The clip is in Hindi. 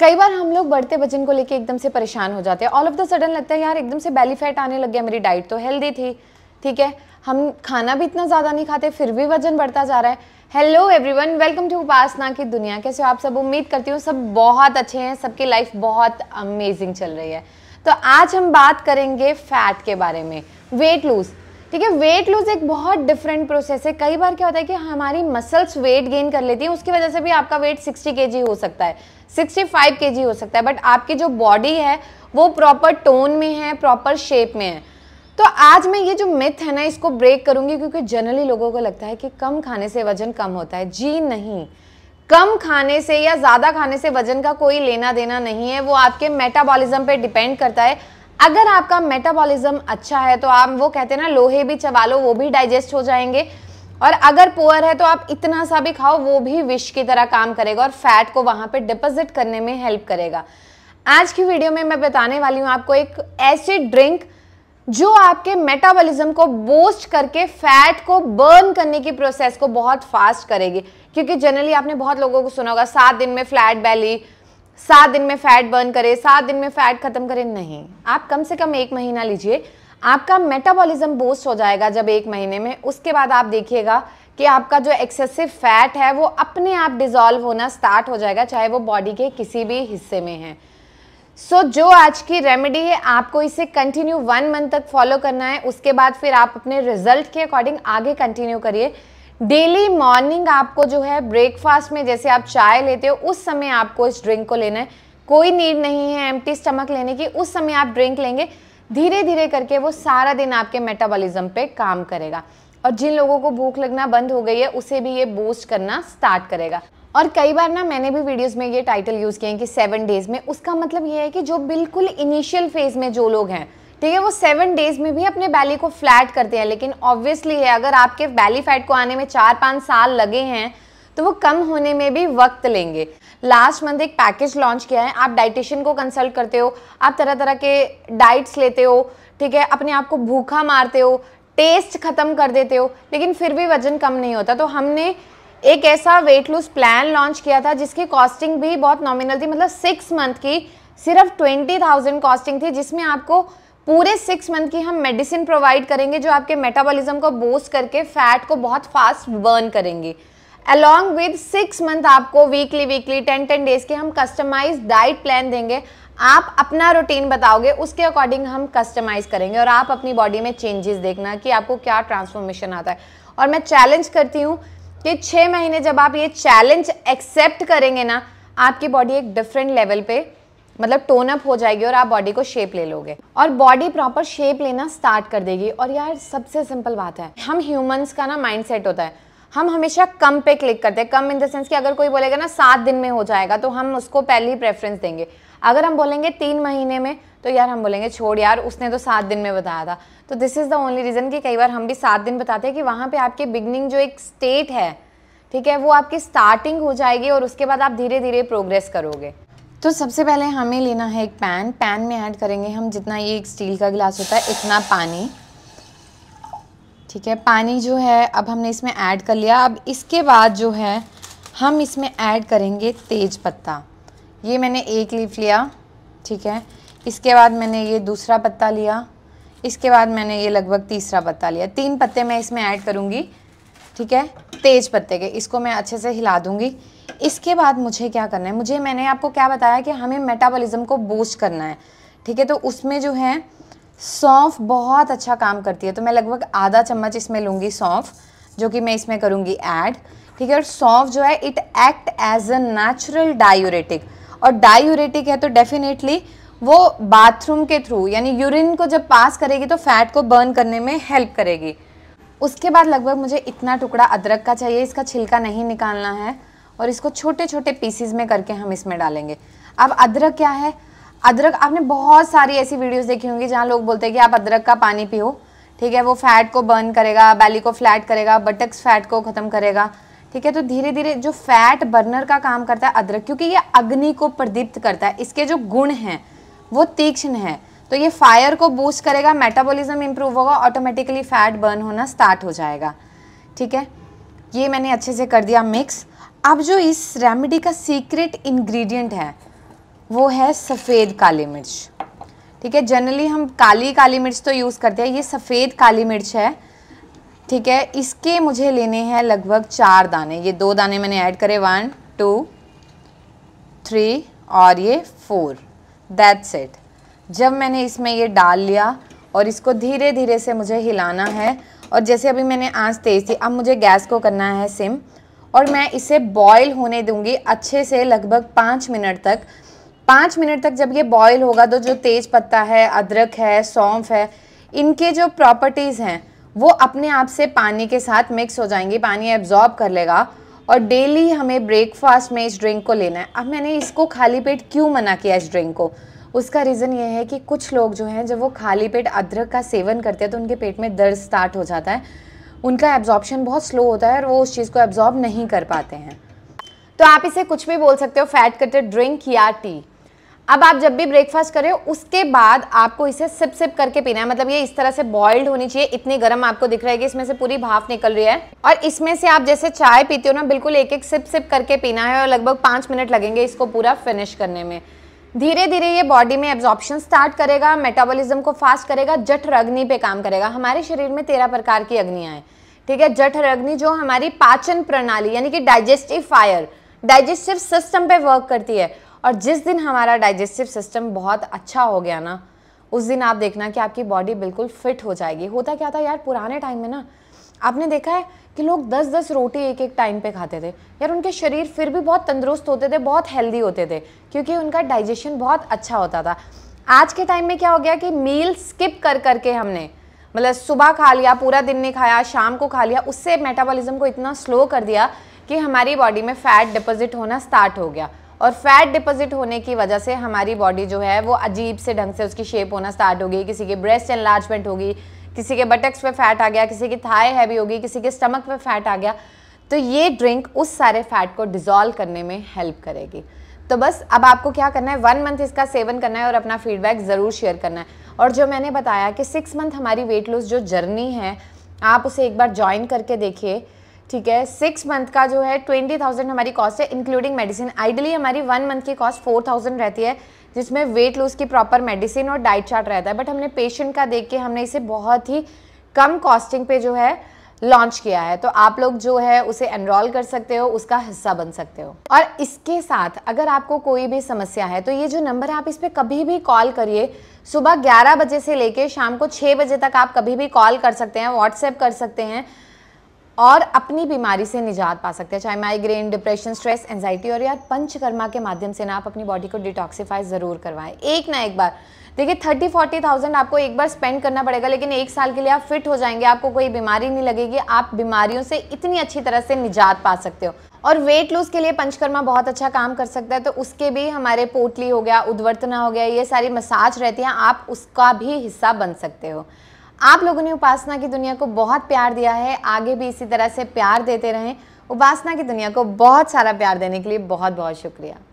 कई बार हम लोग बढ़ते वजन को लेके एकदम से परेशान हो जाते हैं ऑल ऑफ द सडन लगता है यार एकदम से बैली फैट आने लग गया मेरी डाइट तो हेल्दी थी ठीक है हम खाना भी इतना ज़्यादा नहीं खाते फिर भी वजन बढ़ता जा रहा है hello everyone welcome to Upasana की दुनिया कैसे हो आप सब उम्मीद करती हूँ सब बहुत अच्छे हैं सबकी लाइफ बहुत अमेजिंग चल रही है तो आज हम बात करेंगे फैट के बारे में वेट लूज़ ठीक है वेट लूज एक बहुत डिफरेंट प्रोसेस है कई बार क्या होता है कि हमारी मसल्स वेट गेन कर लेती है उसकी वजह से भी आपका वेट 60 के हो सकता है 65 के हो सकता है बट आपकी जो बॉडी है वो प्रॉपर टोन में है प्रॉपर शेप में है तो आज मैं ये जो मिथ है ना इसको ब्रेक करूंगी क्योंकि जनरली लोगों को लगता है कि कम खाने से वजन कम होता है जी नहीं कम खाने से या ज़्यादा खाने से वजन का कोई लेना देना नहीं है वो आपके मेटाबॉलिज्म पे डिपेंड करता है अगर आपका मेटाबॉलिज्म अच्छा है तो आप वो कहते हैं ना लोहे भी चबा लो वो भी डाइजेस्ट हो जाएंगे और अगर पुअर है तो आप इतना सा भी खाओ वो भी विश की तरह काम करेगा और फैट को वहाँ पे डिपॉजिट करने में हेल्प करेगा आज की वीडियो में मैं बताने वाली हूँ आपको एक ऐसी ड्रिंक जो आपके मेटाबॉलिज्म को बूस्ट करके फैट को बर्न करने की प्रोसेस को बहुत फास्ट करेगी क्योंकि जनरली आपने बहुत लोगों को सुना होगा सात दिन में फ्लैट बैली सात दिन में फैट बर्न करे सात दिन में फैट खत्म करें नहीं आप कम से कम एक महीना लीजिए आपका मेटाबॉलिज्म बूस्ट हो जाएगा जब एक महीने में उसके बाद आप देखिएगा कि आपका जो एक्सेसिव फैट है वो अपने आप डिजॉल्व होना स्टार्ट हो जाएगा चाहे वो बॉडी के किसी भी हिस्से में है सो so, जो आज की रेमेडी है आपको इसे कंटिन्यू वन मंथ तक फॉलो करना है उसके बाद फिर आप अपने रिजल्ट के अकॉर्डिंग आगे कंटिन्यू करिए डेली मॉर्निंग आपको जो है ब्रेकफास्ट में जैसे आप चाय लेते हो उस समय आपको इस ड्रिंक को लेना है कोई नीड नहीं है एम स्टमक लेने की उस समय आप ड्रिंक लेंगे धीरे धीरे करके वो सारा दिन आपके मेटाबॉलिज्म पे काम करेगा और जिन लोगों को भूख लगना बंद हो गई है उसे भी ये बूस्ट करना स्टार्ट करेगा और कई बार ना मैंने भी वीडियोस में ये टाइटल यूज़ किए हैं कि सेवन डेज़ में उसका मतलब ये है कि जो बिल्कुल इनिशियल फेज़ में जो लोग हैं ठीक तो है वो सेवन डेज में भी अपने बैली को फ्लैट करते हैं लेकिन ऑब्वियसली है अगर आपके बैली फैट को आने में चार पाँच साल लगे हैं तो वो कम होने में भी वक्त लेंगे लास्ट मंथ एक पैकेज लॉन्च किया है आप डाइटिशियन को कंसल्ट करते हो आप तरह तरह के डाइट्स लेते हो ठीक है अपने आप को भूखा मारते हो टेस्ट ख़त्म कर देते हो लेकिन फिर भी वज़न कम नहीं होता तो हमने एक ऐसा वेट लूज प्लान लॉन्च किया था जिसकी कॉस्टिंग भी बहुत नॉमिनल थी मतलब सिक्स मंथ की सिर्फ ट्वेंटी थाउजेंड कॉस्टिंग थी जिसमें आपको पूरे सिक्स मंथ की हम मेडिसिन प्रोवाइड करेंगे जो आपके मेटाबॉलिज्म को बूस्ट करके फैट को बहुत फास्ट बर्न करेंगे अलॉन्ग विद सिक्स मंथ आपको weekly weekly ten ten days के हम कस्टमाइज डाइट प्लान देंगे आप अपना रूटीन बताओगे उसके अकॉर्डिंग हम कस्टमाइज करेंगे और आप अपनी बॉडी में चेंजेस देखना कि आपको क्या ट्रांसफॉर्मेशन आता है और मैं चैलेंज करती हूँ कि छः महीने जब आप ये चैलेंज एक्सेप्ट करेंगे ना आपकी बॉडी एक डिफरेंट लेवल पे मतलब टोन अप हो जाएगी और आप बॉडी को शेप ले लोगे और बॉडी प्रॉपर शेप लेना स्टार्ट कर देगी और यार सबसे सिंपल बात है हम ह्यूमंस का ना माइंड सेट होता है हम हमेशा कम पे क्लिक करते हैं कम इन द सेंस कि अगर कोई बोलेगा ना सात दिन में हो जाएगा तो हम उसको पहले ही प्रेफरेंस देंगे अगर हम बोलेंगे तीन महीने में तो यार हम बोलेंगे छोड़ यार उसने तो सात दिन में बताया था तो this is the only reason कि कई बार हम भी सात दिन बताते हैं कि वहाँ पे आपकी बिगनिंग जो एक स्टेट है ठीक है वो आपकी स्टार्टिंग हो जाएगी और उसके बाद आप धीरे धीरे प्रोग्रेस करोगे तो सबसे पहले हमें लेना है एक पैन पैन में ऐड करेंगे हम जितना ये एक स्टील का गिलास होता है इतना पानी ठीक है पानी जो है अब हमने इसमें ऐड कर लिया अब इसके बाद जो है हम इसमें ऐड करेंगे तेज पत्ता ये मैंने एक लीफ लिया ठीक है इसके बाद मैंने ये दूसरा पत्ता लिया इसके बाद मैंने ये लगभग तीसरा पत्ता लिया तीन पत्ते मैं इसमें ऐड करूँगी ठीक है तेज पत्ते के इसको मैं अच्छे से हिला दूँगी इसके बाद मुझे क्या करना है मुझे मैंने आपको क्या बताया कि हमें मेटाबॉलिज्म को बूस्ट करना है ठीक है तो उसमें जो है सौंफ बहुत अच्छा काम करती है तो मैं लगभग आधा चम्मच इसमें लूँगी सौंफ जो कि मैं इसमें करूँगी ऐड ठीक है और सौंफ जो है it act as a natural diuretic और डायूरेटिक है तो डेफिनेटली वो बाथरूम के थ्रू यानी यूरिन को जब पास करेगी तो फैट को बर्न करने में हेल्प करेगी उसके बाद लगभग मुझे इतना टुकड़ा अदरक का चाहिए इसका छिलका नहीं निकालना है और इसको छोटे छोटे पीसीज में करके हम इसमें डालेंगे अब अदरक क्या है अदरक आपने बहुत सारी ऐसी वीडियोस देखी होंगी जहाँ लोग बोलते हैं कि आप अदरक का पानी पियो ठीक है वो फैट को बर्न करेगा बैली को फ्लैट करेगा बटक्स फैट को ख़त्म करेगा ठीक है तो धीरे धीरे जो फैट बर्नर का काम करता है अदरक क्योंकि ये अग्नि को प्रदीप्त करता है इसके जो गुण हैं वो तीक्ष्ण है तो ये फायर को बूस्ट करेगा मेटाबॉलिज्म इम्प्रूव होगा ऑटोमेटिकली फैट बर्न होना स्टार्ट हो जाएगा ठीक है ये मैंने अच्छे से कर दिया मिक्स अब जो इस रेमेडी का सीक्रेट इंग्रेडिएंट है वो है सफ़ेद काली मिर्च ठीक है जनरली हम काली काली मिर्च तो यूज़ करते हैं ये सफ़ेद काली मिर्च है ठीक है इसके मुझे लेने हैं लगभग चार दाने ये दो दाने मैंने ऐड करे वन टू थ्री और ये फोर दैट्स इट जब मैंने इसमें ये डाल लिया और इसको धीरे धीरे से मुझे हिलाना है और जैसे अभी मैंने आंच तेज़ थी अब मुझे गैस को करना है सिम और मैं इसे बॉयल होने दूंगी अच्छे से लगभग पाँच मिनट तक पाँच मिनट तक जब ये बॉयल होगा तो जो तेज पत्ता है अदरक है सौंफ है इनके जो प्रॉपर्टीज़ हैं वो अपने आप से पानी के साथ मिक्स हो जाएंगी पानी एब्जॉर्ब कर लेगा और डेली हमें ब्रेकफास्ट में इस ड्रिंक को लेना है अब मैंने इसको खाली पेट क्यों मना किया इस ड्रिंक को उसका रीज़न ये है कि कुछ लोग जो हैं जब वो खाली पेट अदरक का सेवन करते हैं तो उनके पेट में दर्द स्टार्ट हो जाता है उनका एब्जॉर्प्शन बहुत स्लो होता है और वो उस चीज़ को एब्जॉर्ब नहीं कर पाते हैं तो आप इसे कुछ भी बोल सकते हो फैट कटेड ड्रिंक या टी अब आप जब भी ब्रेकफास्ट करें उसके बाद आपको इसे सिप सिप करके पीना है मतलब ये इस तरह से बॉइल्ड होनी चाहिए इतनी गर्म आपको दिख रहा है कि इसमें से पूरी भाफ निकल रही है और इसमें से आप जैसे चाय पीते हो ना बिल्कुल एक एक सिप सिप करके पीना है और लगभग पाँच मिनट लगेंगे इसको पूरा फिनिश करने में धीरे धीरे ये बॉडी में एब्जॉर्प्शन स्टार्ट करेगा मेटाबॉलिज्म को फास्ट करेगा जठर अग्नि पे काम करेगा हमारे शरीर में तेरह प्रकार की अग्नियाँ हैं ठीक है जठर अग्नि जो हमारी पाचन प्रणाली यानी कि डाइजेस्टिव फायर डाइजेस्टिव सिस्टम पे वर्क करती है और जिस दिन हमारा डाइजेस्टिव सिस्टम बहुत अच्छा हो गया ना उस दिन आप देखना कि आपकी बॉडी बिल्कुल फिट हो जाएगी होता क्या था यार पुराने टाइम में ना आपने देखा है कि लोग दस दस रोटी एक एक टाइम पे खाते थे यार उनके शरीर फिर भी बहुत तंदुरुस्त होते थे बहुत हेल्दी होते थे क्योंकि उनका डाइजेशन बहुत अच्छा होता था आज के टाइम में क्या हो गया कि मील स्किप कर करके हमने मतलब सुबह खा लिया पूरा दिन नहीं खाया शाम को खा लिया उससे मेटाबॉलिज्म को इतना स्लो कर दिया कि हमारी बॉडी में फैट डिपॉजिट होना स्टार्ट हो गया और फैट डिपॉजिट होने की वजह से हमारी बॉडी जो है वो अजीब से ढंग से उसकी शेप होना स्टार्ट हो गई किसी की ब्रेस्ट एनलार्जमेंट होगी किसी के बटक्स पे फैट आ गया किसी की थाई हैवी होगी किसी के स्टमक पे फैट आ गया तो ये ड्रिंक उस सारे फैट को डिज़ोल्व करने में हेल्प करेगी तो बस अब आपको क्या करना है वन मंथ इसका सेवन करना है और अपना फीडबैक ज़रूर शेयर करना है और जो मैंने बताया कि सिक्स मंथ हमारी वेट लॉस जो जर्नी है आप उसे एक बार ज्वाइन करके देखिए ठीक है सिक्स मंथ का जो है ट्वेंटी थाउजेंड हमारी कॉस्ट है इंक्लूडिंग मेडिसिन आइडली हमारी वन मंथ की कॉस्ट फोर थाउजेंड रहती है जिसमें वेट लूज की प्रॉपर मेडिसिन और डाइट चार्ट रहता है बट हमने पेशेंट का देख के हमने इसे बहुत ही कम कॉस्टिंग पे जो है लॉन्च किया है तो आप लोग जो है उसे एनरोल कर सकते हो उसका हिस्सा बन सकते हो और इसके साथ अगर आपको कोई भी समस्या है तो ये जो नंबर है आप इस पर कभी भी कॉल करिए सुबह 11 बजे से लेके शाम को 6 बजे तक आप कभी भी कॉल कर सकते हैं व्हाट्सएप कर सकते हैं और अपनी बीमारी से निजात पा सकते हैं चाहे माइग्रेन डिप्रेशन स्ट्रेस एंजाइटी और या पंचकर्मा के माध्यम से ना आप अपनी बॉडी को डिटॉक्सीफाई ज़रूर करवाएं एक ना एक बार देखिए थर्टी फोर्टी थाउजेंड आपको एक बार स्पेंड करना पड़ेगा लेकिन एक साल के लिए आप फिट हो जाएंगे आपको कोई बीमारी नहीं लगेगी आप बीमारियों से इतनी अच्छी तरह से निजात पा सकते हो और वेट लूज के लिए पंचकर्मा बहुत अच्छा काम कर सकता है तो उसके भी हमारे पोटली हो गया उद्वर्तना हो गया ये सारी मसाज रहती हैं आप उसका भी हिस्सा बन सकते हो आप लोगों ने उपासना की दुनिया को बहुत प्यार दिया है आगे भी इसी तरह से प्यार देते रहें उपासना की दुनिया को बहुत सारा प्यार देने के लिए बहुत बहुत शुक्रिया